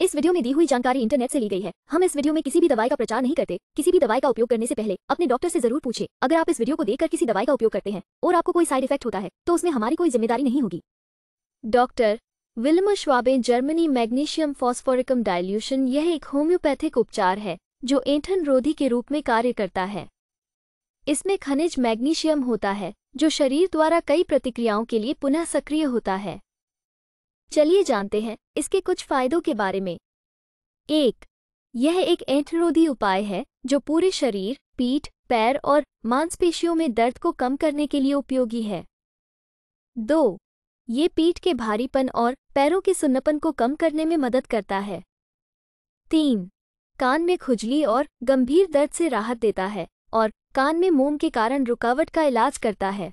इस वीडियो में दी हुई जानकारी इंटरनेट से ली गई है हम इस वीडियो में किसी भी दवाई का प्रचार नहीं करते किसी भी दवाई का उपयोग करने से पहले अपने डॉक्टर से जरूर पूछे अगर आप इस वीडियो को देखकर किसी दवाई का उपयोग करते हैं और आपको कोई साइड इफेक्ट होता है तो उसमें हमारी कोई जिम्मेदारी नहीं होगी doctor Willmar Schwabe Germany magnesium phosphoricum dilution यह एक होम्योपैथिक उपचार है जो एंठन रोधी के रूप में कार्य करता है इसमें खनिज मैग्नीशियम होता है जो शरीर द्वारा कई प्रतिक्रियाओं के लिए पुनः सक्रिय होता है चलिए जानते हैं इसके कुछ फायदों के बारे में एक यह एक ऐंठरोधी उपाय है जो पूरे शरीर पीठ पैर और मांसपेशियों में दर्द को कम करने के लिए उपयोगी है दो ये पीठ के भारीपन और पैरों के सुन्नपन को कम करने में मदद करता है तीन कान में खुजली और गंभीर दर्द से राहत देता है और कान में मोम के कारण रुकावट का इलाज करता है